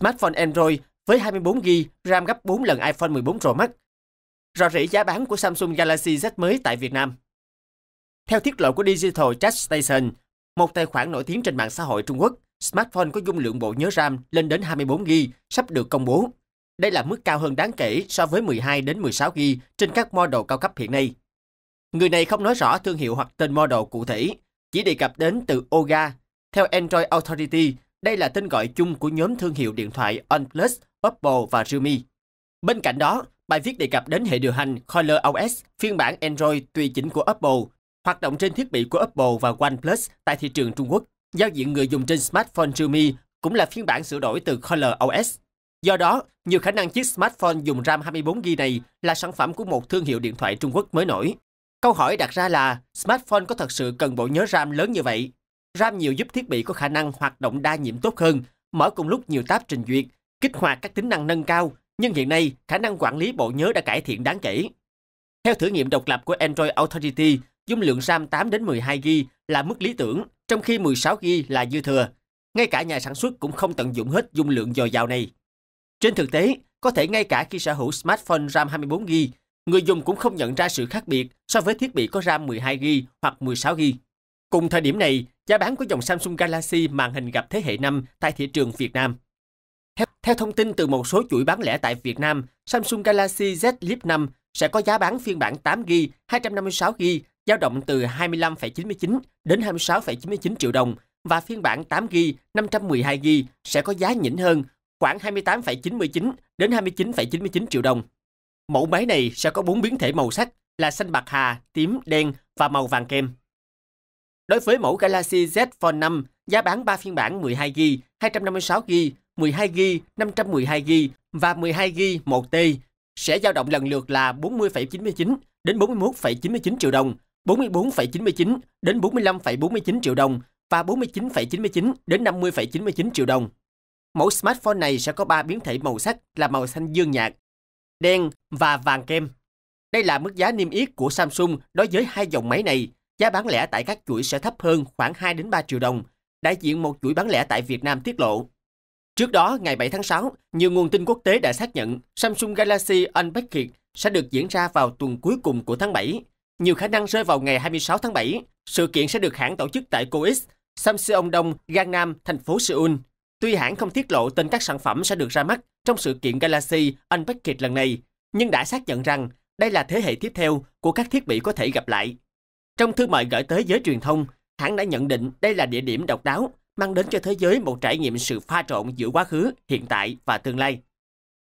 smartphone Android với 24GB RAM gấp 4 lần iPhone 14 Pro Max. Rõ rỉ giá bán của Samsung Galaxy Z mới tại Việt Nam. Theo tiết lộ của Digital Chat Station, một tài khoản nổi tiếng trên mạng xã hội Trung Quốc, smartphone có dung lượng bộ nhớ RAM lên đến 24GB sắp được công bố. Đây là mức cao hơn đáng kể so với 12 đến 16GB trên các model cao cấp hiện nay. Người này không nói rõ thương hiệu hoặc tên model cụ thể, chỉ đề cập đến từ Oga. Theo Android Authority, đây là tên gọi chung của nhóm thương hiệu điện thoại OnePlus, Oppo và Realme. Bên cạnh đó, bài viết đề cập đến hệ điều hành ColorOS phiên bản Android tùy chỉnh của Oppo, hoạt động trên thiết bị của Oppo và OnePlus tại thị trường Trung Quốc. Giao diện người dùng trên smartphone Realme cũng là phiên bản sửa đổi từ ColorOS. Do đó, nhiều khả năng chiếc smartphone dùng RAM 24GB này là sản phẩm của một thương hiệu điện thoại Trung Quốc mới nổi. Câu hỏi đặt ra là smartphone có thật sự cần bộ nhớ RAM lớn như vậy RAM nhiều giúp thiết bị có khả năng hoạt động đa nhiệm tốt hơn, mở cùng lúc nhiều tab trình duyệt, kích hoạt các tính năng nâng cao, nhưng hiện nay khả năng quản lý bộ nhớ đã cải thiện đáng kể. Theo thử nghiệm độc lập của Android Authority, dung lượng RAM 8 đến 12 GB là mức lý tưởng, trong khi 16 GB là dư thừa. Ngay cả nhà sản xuất cũng không tận dụng hết dung lượng dồi dào này. Trên thực tế, có thể ngay cả khi sở hữu smartphone RAM 24 GB, người dùng cũng không nhận ra sự khác biệt so với thiết bị có RAM 12 GB hoặc 16 GB. Cùng thời điểm này, giá bán của dòng Samsung Galaxy màn hình gặp thế hệ 5 tại thị trường Việt Nam. Theo, thông tin từ một số chuỗi bán lẻ tại Việt Nam, Samsung Galaxy Z Flip 5 sẽ có giá bán phiên bản 8GB, 256GB, dao động từ 25,99 đến 26,99 triệu đồng và phiên bản 8GB, 512GB sẽ có giá nhỉnh hơn khoảng 28,99 đến 29,99 triệu đồng. Mẫu máy này sẽ có 4 biến thể màu sắc là xanh bạc hà, tím, đen và màu vàng kem. Đối với mẫu Galaxy Z Fold 5, giá bán 3 phiên bản 12GB, 256GB, 12GB, 512GB và 12GB 1T sẽ dao động lần lượt là 40,99 đến 41,99 triệu đồng, 44,99 đến 45,49 triệu đồng và 49,99 đến 50,99 triệu đồng. Mẫu smartphone này sẽ có 3 biến thể màu sắc là màu xanh dương nhạt, đen và vàng kem. Đây là mức giá niêm yết của Samsung đối với hai dòng máy này giá bán lẻ tại các chuỗi sẽ thấp hơn khoảng 2 đến 3 triệu đồng, đại diện một chuỗi bán lẻ tại Việt Nam tiết lộ. Trước đó, ngày 7 tháng 6, nhiều nguồn tin quốc tế đã xác nhận Samsung Galaxy Unpacked sẽ được diễn ra vào tuần cuối cùng của tháng 7. Nhiều khả năng rơi vào ngày 26 tháng 7. Sự kiện sẽ được hãng tổ chức tại COEX, Samseong Đông, Gangnam, thành phố Seoul. Tuy hãng không tiết lộ tên các sản phẩm sẽ được ra mắt trong sự kiện Galaxy Unpacked lần này, nhưng đã xác nhận rằng đây là thế hệ tiếp theo của các thiết bị có thể gặp lại. Trong thư mời gửi tới giới truyền thông, hãng đã nhận định đây là địa điểm độc đáo, mang đến cho thế giới một trải nghiệm sự pha trộn giữa quá khứ, hiện tại và tương lai.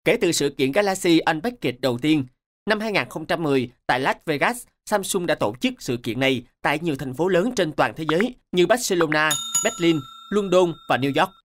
Kể từ sự kiện Galaxy Unpacked đầu tiên, năm 2010 tại Las Vegas, Samsung đã tổ chức sự kiện này tại nhiều thành phố lớn trên toàn thế giới như Barcelona, Berlin, London và New York